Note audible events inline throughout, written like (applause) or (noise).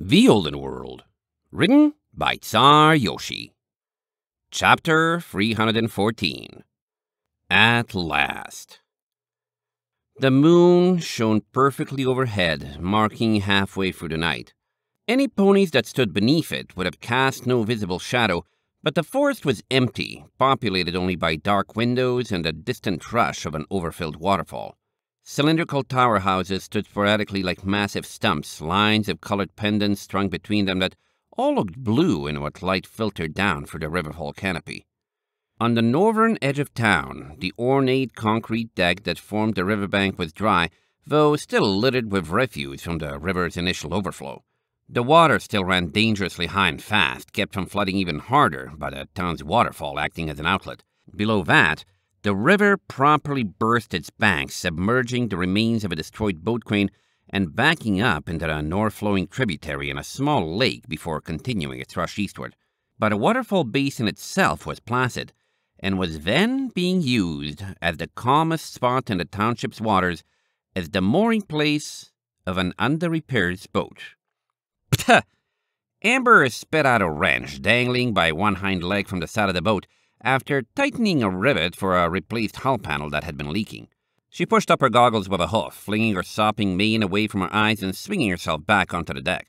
The Olden World, written by Tsar Yoshi. Chapter 314 At Last The moon shone perfectly overhead, marking halfway through the night. Any ponies that stood beneath it would have cast no visible shadow, but the forest was empty, populated only by dark windows and the distant rush of an overfilled waterfall. Cylindrical tower houses stood sporadically like massive stumps, lines of colored pendants strung between them that all looked blue in what light filtered down through the riverfall canopy. On the northern edge of town, the ornate concrete deck that formed the riverbank was dry, though still littered with refuse from the river's initial overflow. The water still ran dangerously high and fast, kept from flooding even harder by the town's waterfall acting as an outlet. Below that, the river promptly burst its banks, submerging the remains of a destroyed boat crane and backing up into a north-flowing tributary in a small lake before continuing its rush eastward. But the waterfall basin itself was placid and was then being used as the calmest spot in the township's waters as the mooring place of an under-repaired boat. Ptah! Amber spit out a wrench dangling by one hind leg from the side of the boat after tightening a rivet for a replaced hull panel that had been leaking, she pushed up her goggles with a hoof, flinging her sopping mane away from her eyes and swinging herself back onto the deck.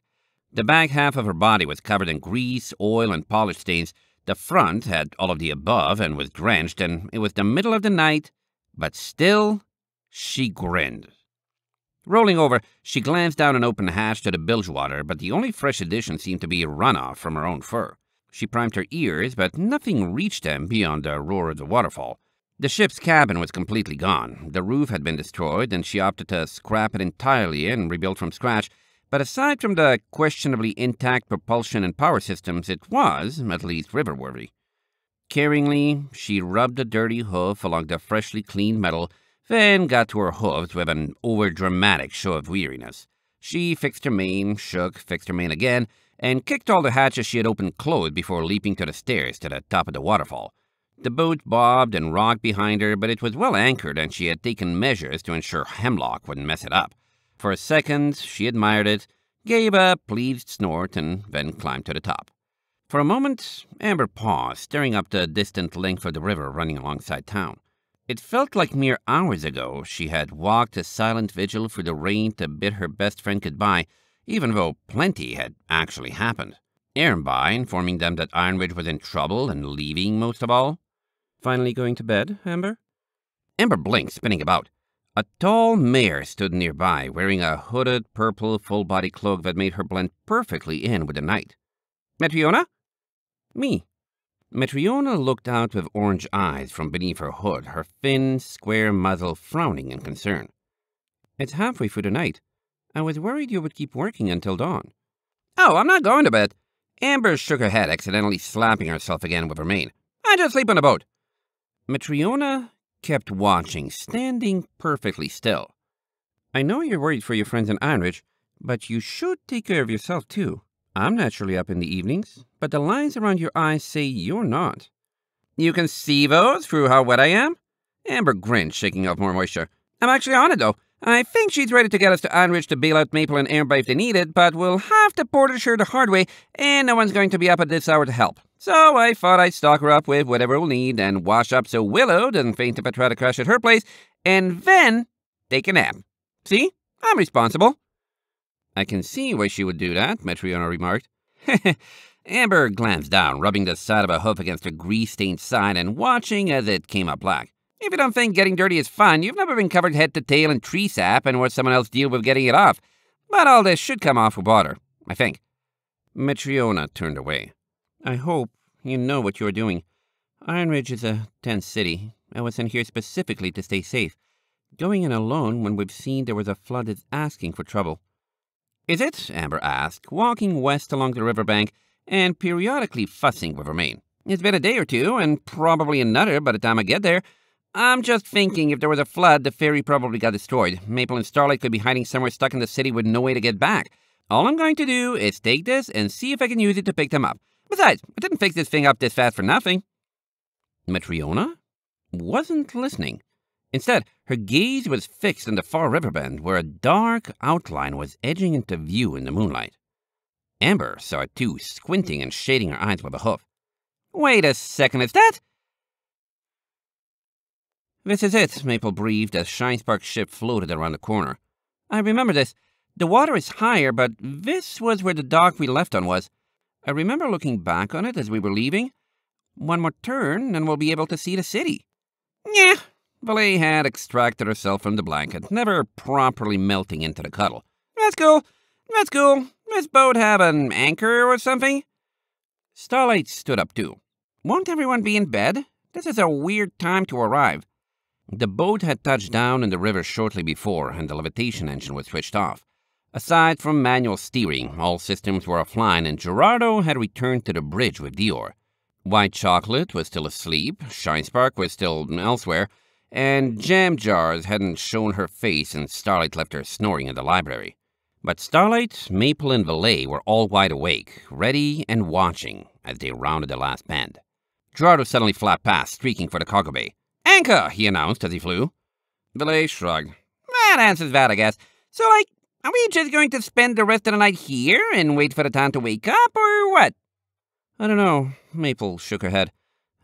The back half of her body was covered in grease, oil, and polish stains. The front had all of the above and was drenched, and it was the middle of the night, but still she grinned. Rolling over, she glanced down an open hatch to the bilge water, but the only fresh addition seemed to be runoff from her own fur. She primed her ears, but nothing reached them beyond the roar of the waterfall. The ship's cabin was completely gone. The roof had been destroyed, and she opted to scrap it entirely and rebuild from scratch. But aside from the questionably intact propulsion and power systems, it was, at least, river-worthy. Caringly, she rubbed a dirty hoof along the freshly cleaned metal, then got to her hooves with an overdramatic show of weariness. She fixed her mane, shook, fixed her mane again, and kicked all the hatches she had opened closed before leaping to the stairs to the top of the waterfall. The boat bobbed and rocked behind her, but it was well anchored and she had taken measures to ensure Hemlock wouldn't mess it up. For a second, she admired it, gave a pleased snort, and then climbed to the top. For a moment, Amber paused, staring up the distant length of the river running alongside town. It felt like mere hours ago she had walked a silent vigil through the rain to bid her best friend goodbye, even though plenty had actually happened. Irmby informing them that Ironridge was in trouble and leaving most of all. Finally going to bed, Amber? Amber blinked, spinning about. A tall mare stood nearby, wearing a hooded purple full body cloak that made her blend perfectly in with the night. Matriona? Me. Matriona looked out with orange eyes from beneath her hood, her thin, square muzzle frowning in concern. It's halfway through the night. I was worried you would keep working until dawn. Oh, I'm not going to bed. Amber shook her head, accidentally slapping herself again with her mane. I just sleep on the boat. Matryona kept watching, standing perfectly still. I know you're worried for your friends in Ironridge, but you should take care of yourself too. I'm naturally up in the evenings, but the lines around your eyes say you're not. You can see those through how wet I am? Amber grinned, shaking off more moisture. I'm actually on it, though. I think she's ready to get us to Anridge to bail out Maple and Amber if they need it, but we'll have to portage her the hard way, and no one's going to be up at this hour to help. So I thought I'd stock her up with whatever we'll need and wash up so Willow doesn't faint if I try to crash at her place, and then take a nap. See? I'm responsible. I can see why she would do that, Matriona remarked. (laughs) Amber glanced down, rubbing the side of a hoof against her grease-stained side and watching as it came up black. If you don't think getting dirty is fun, you've never been covered head to tail in tree sap and watched someone else deal with getting it off. But all this should come off with water, I think. Matriona turned away. I hope you know what you're doing. Iron Ridge is a tense city. I was in here specifically to stay safe. Going in alone when we've seen there was a flood is asking for trouble. Is it? Amber asked, walking west along the riverbank and periodically fussing with her mane. It's been a day or two, and probably another by the time I get there. I'm just thinking if there was a flood, the ferry probably got destroyed. Maple and Starlight could be hiding somewhere stuck in the city with no way to get back. All I'm going to do is take this and see if I can use it to pick them up. Besides, I didn't fix this thing up this fast for nothing. Matriona wasn't listening. Instead, her gaze was fixed on the far riverbend, where a dark outline was edging into view in the moonlight. Amber saw it too, squinting and shading her eyes with a hoof. Wait a second, is that? This is it, Maple breathed as Shinespark's ship floated around the corner. I remember this. The water is higher, but this was where the dock we left on was. I remember looking back on it as we were leaving. One more turn, and we'll be able to see the city. Yeah, Valet had extracted herself from the blanket, never properly melting into the cuddle. That's cool. That's cool. This boat have an anchor or something? Starlight stood up too. Won't everyone be in bed? This is a weird time to arrive. The boat had touched down in the river shortly before, and the levitation engine was switched off. Aside from manual steering, all systems were offline, and Gerardo had returned to the bridge with Dior. White Chocolate was still asleep, Shinespark was still elsewhere, and Jam Jars hadn't shown her face since Starlight left her snoring in the library. But Starlight, Maple, and Valet were all wide awake, ready and watching as they rounded the last bend. Gerardo suddenly flapped past, streaking for the cargo bay anchor, he announced as he flew. Belay shrugged. That answers that, I guess. So, like, are we just going to spend the rest of the night here and wait for the town to wake up, or what? I don't know. Maple shook her head.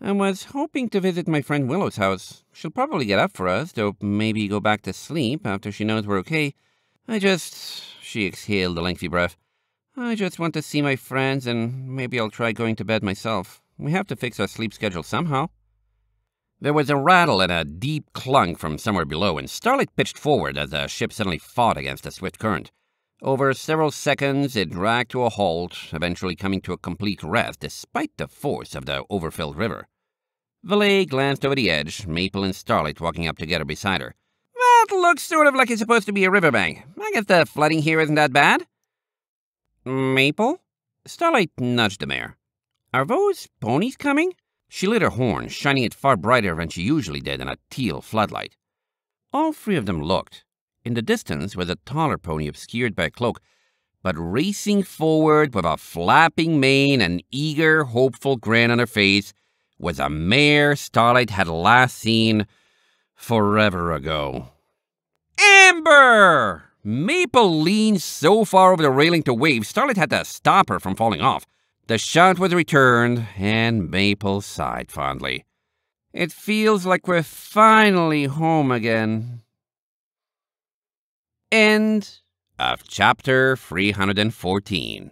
I was hoping to visit my friend Willow's house. She'll probably get up for us, though maybe go back to sleep after she knows we're okay. I just... She exhaled a lengthy breath. I just want to see my friends, and maybe I'll try going to bed myself. We have to fix our sleep schedule somehow. There was a rattle and a deep clunk from somewhere below, and Starlight pitched forward as the ship suddenly fought against a swift current. Over several seconds, it dragged to a halt, eventually coming to a complete rest despite the force of the overfilled river. Valet glanced over the edge, Maple and Starlight walking up together beside her. That looks sort of like it's supposed to be a riverbank. I guess the flooding here isn't that bad. Maple? Starlight nudged the mare. Are those ponies coming? She lit her horn, shining it far brighter than she usually did in a teal floodlight. All three of them looked. In the distance was a taller pony obscured by a cloak, but racing forward with a flapping mane and eager, hopeful grin on her face was a mare Starlight had last seen forever ago. Amber! Maple leaned so far over the railing to wave, Starlight had to stop her from falling off. The shot was returned, and Maple sighed fondly. It feels like we're finally home again. End of chapter 314.